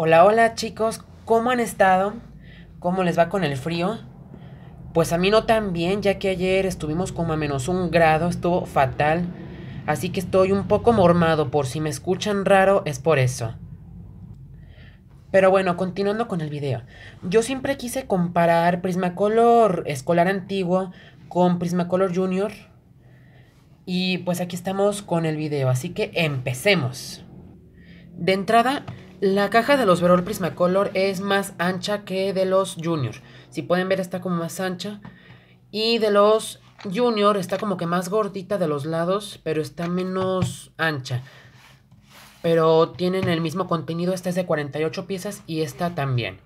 Hola, hola chicos, ¿cómo han estado? ¿Cómo les va con el frío? Pues a mí no tan bien, ya que ayer estuvimos como a menos un grado, estuvo fatal. Así que estoy un poco mormado, por si me escuchan raro es por eso. Pero bueno, continuando con el video. Yo siempre quise comparar Prismacolor escolar antiguo con Prismacolor Junior. Y pues aquí estamos con el video, así que empecemos. De entrada, la caja de los Verol Prismacolor es más ancha que de los Junior. Si pueden ver, está como más ancha. Y de los Junior está como que más gordita de los lados, pero está menos ancha. Pero tienen el mismo contenido, esta es de 48 piezas y esta también.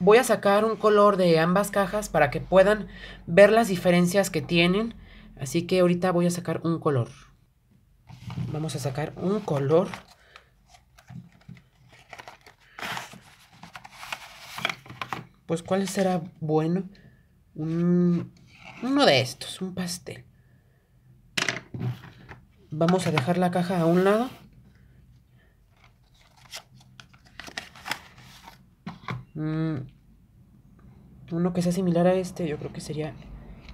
Voy a sacar un color de ambas cajas para que puedan ver las diferencias que tienen. Así que ahorita voy a sacar un color. Vamos a sacar un color. pues cuál será bueno uno de estos, un pastel. Vamos a dejar la caja a un lado. Mm, uno que sea similar a este, yo creo que sería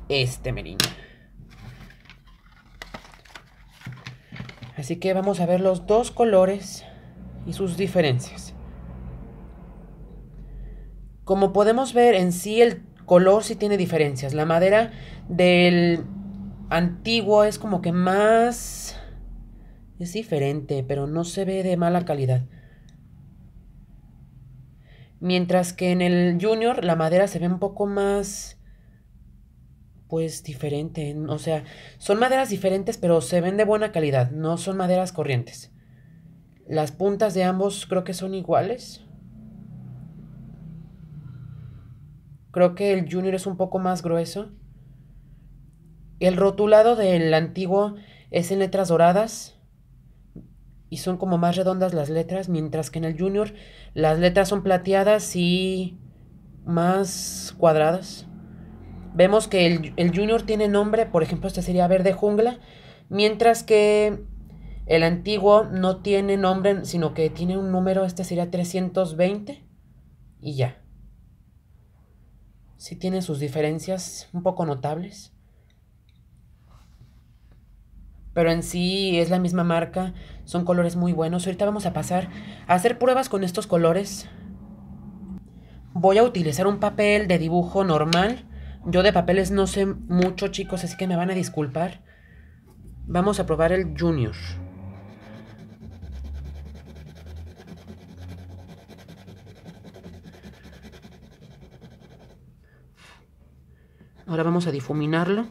este merino. Así que vamos a ver los dos colores y sus diferencias. Como podemos ver en sí, el color sí tiene diferencias. La madera del antiguo es como que más... Es diferente, pero no se ve de mala calidad. Mientras que en el Junior la madera se ve un poco más... Pues diferente. O sea, son maderas diferentes, pero se ven de buena calidad. No son maderas corrientes. Las puntas de ambos creo que son iguales. Creo que el Junior es un poco más grueso. El rotulado del antiguo es en letras doradas y son como más redondas las letras, mientras que en el Junior las letras son plateadas y más cuadradas. Vemos que el, Junior tiene nombre, por ejemplo, este sería Verde Jungla, mientras que el antiguo no tiene nombre, sino que tiene un número, este sería 320 y ya sí tiene sus diferencias un poco notables. Pero en sí es la misma marca, son colores muy buenos. Ahorita vamos a pasar a hacer pruebas con estos colores. Voy a utilizar un papel de dibujo normal. Yo de papeles no sé mucho, chicos, así que me van a disculpar. Vamos a probar el Junior. Ahora vamos a difuminarlo.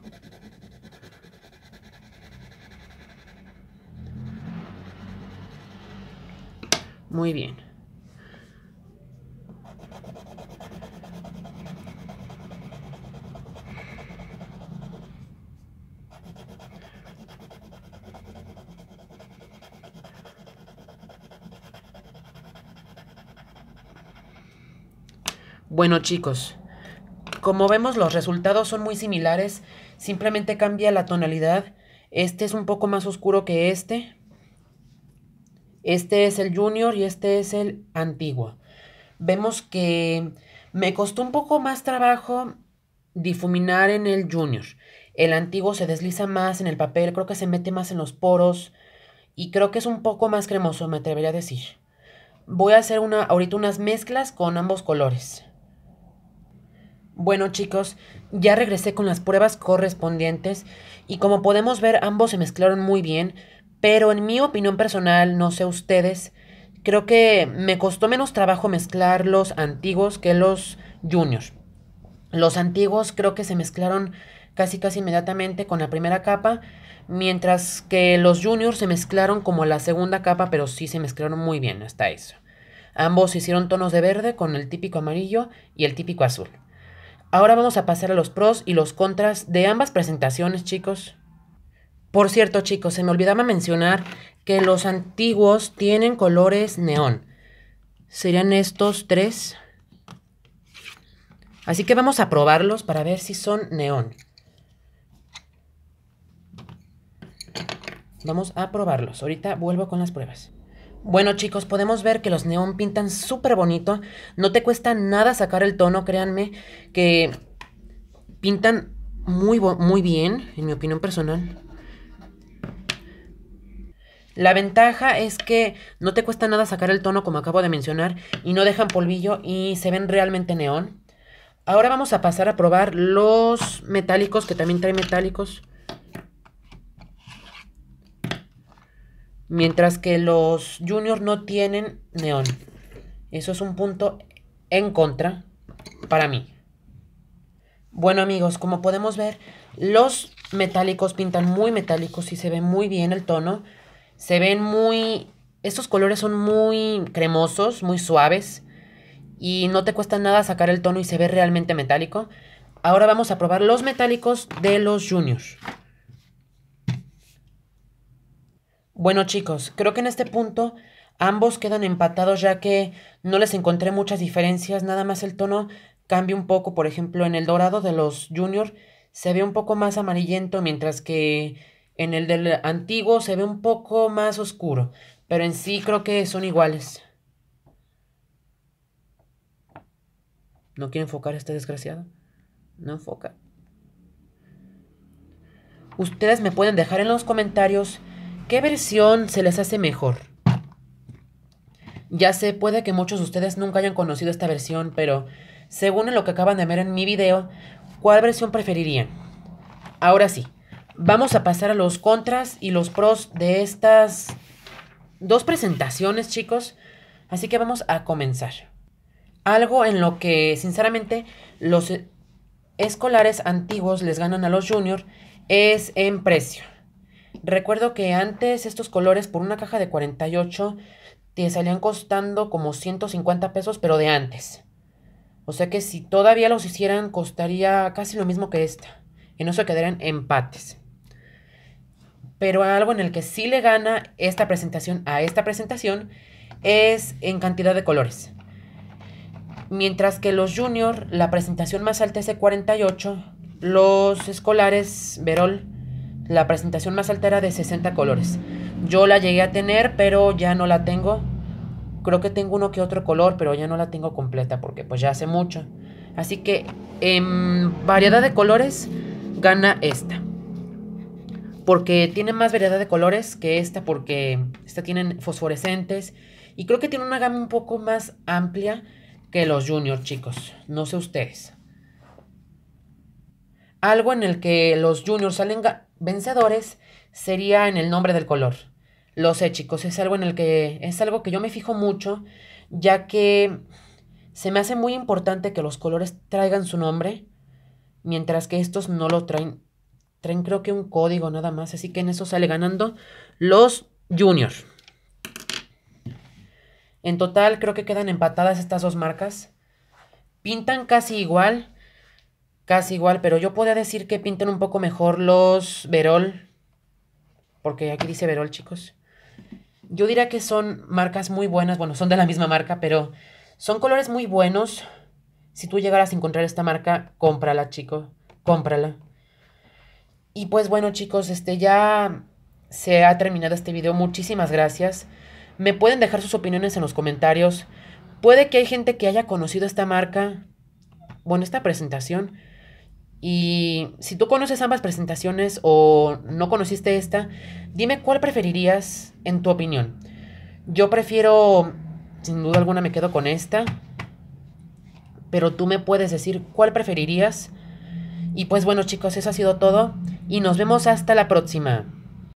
Muy bien. Bueno chicos, como vemos, los resultados son muy similares, simplemente cambia la tonalidad. Este es un poco más oscuro que este. Este es el junior y este es el antiguo. Vemos que me costó un poco más trabajo difuminar en el junior. El antiguo se desliza más en el papel, creo que se mete más en los poros y creo que es un poco más cremoso, me atrevería a decir. Voy a hacer una, ahorita unas mezclas con ambos colores. Bueno chicos, ya regresé con las pruebas correspondientes y como podemos ver ambos se mezclaron muy bien, pero en mi opinión personal, no sé ustedes, creo que me costó menos trabajo mezclar los antiguos que los juniors. Los antiguos creo que se mezclaron casi casi inmediatamente con la primera capa, mientras que los juniors se mezclaron como la segunda capa, pero sí se mezclaron muy bien hasta eso. Ambos hicieron tonos de verde con el típico amarillo y el típico azul. Ahora vamos a pasar a los pros y los contras de ambas presentaciones, chicos. Por cierto, chicos, se me olvidaba mencionar que los antiguos tienen colores neón. Serían estos tres. Así que vamos a probarlos para ver si son neón. Vamos a probarlos. Ahorita vuelvo con las pruebas. Bueno chicos, podemos ver que los neón pintan súper bonito. No te cuesta nada sacar el tono, créanme, que pintan muy, muy bien, en mi opinión personal. La ventaja es que no te cuesta nada sacar el tono como acabo de mencionar y no dejan polvillo y se ven realmente neón. Ahora vamos a pasar a probar los metálicos, que también trae metálicos. Mientras que los juniors no tienen neón. Eso es un punto en contra para mí. Bueno amigos, como podemos ver, los metálicos pintan muy metálicos y se ve muy bien el tono. Se ven muy... Estos colores son muy cremosos, muy suaves. Y no te cuesta nada sacar el tono y se ve realmente metálico. Ahora vamos a probar los metálicos de los juniors. Bueno chicos, creo que en este punto ambos quedan empatados ya que no les encontré muchas diferencias, nada más el tono cambia un poco, por ejemplo en el dorado de los junior se ve un poco más amarillento mientras que en el del antiguo se ve un poco más oscuro, pero en sí creo que son iguales. ¿No quiero enfocar este desgraciado? No enfoca. Ustedes me pueden dejar en los comentarios ¿Qué versión se les hace mejor? Ya sé, puede que muchos de ustedes nunca hayan conocido esta versión, pero según lo que acaban de ver en mi video, ¿cuál versión preferirían? Ahora sí, vamos a pasar a los contras y los pros de estas dos presentaciones, chicos. Así que vamos a comenzar. Algo en lo que, sinceramente, los escolares antiguos les ganan a los juniors es en precio. Recuerdo que antes estos colores por una caja de 48 te salían costando como 150 pesos, pero de antes. O sea que si todavía los hicieran costaría casi lo mismo que esta. Y no se quedarían empates. Pero algo en el que sí le gana esta presentación a esta presentación es en cantidad de colores. Mientras que los junior, la presentación más alta es de 48, los escolares, Verol, la presentación más alta era de 60 colores. Yo la llegué a tener, pero ya no la tengo. Creo que tengo uno que otro color, pero ya no la tengo completa porque pues ya hace mucho. Así que en em, variedad de colores gana esta. Porque tiene más variedad de colores que esta porque esta tiene fosforescentes y creo que tiene una gama un poco más amplia que los juniors, chicos. No sé ustedes. Algo en el que los juniors salen vencedores sería en el nombre del color. Lo sé, chicos, es algo en el que es algo que yo me fijo mucho, ya que se me hace muy importante que los colores traigan su nombre, mientras que estos no lo traen. Traen creo que un código nada más, así que en eso sale ganando los Junior. En total creo que quedan empatadas estas dos marcas. Pintan casi igual, casi igual, pero yo podría decir que pintan un poco mejor los Verol, porque aquí dice Verol, chicos. Yo diría que son marcas muy buenas, bueno, son de la misma marca, pero son colores muy buenos. Si tú llegaras a encontrar esta marca, cómprala, chico, cómprala. Y pues bueno, chicos, este ya se ha terminado este video. Muchísimas gracias. Me pueden dejar sus opiniones en los comentarios. Puede que hay gente que haya conocido esta marca, bueno, esta presentación, y si tú conoces ambas presentaciones o no conociste esta, dime cuál preferirías en tu opinión. Yo prefiero, sin duda alguna me quedo con esta, pero tú me puedes decir cuál preferirías. Y pues bueno chicos, eso ha sido todo y nos vemos hasta la próxima.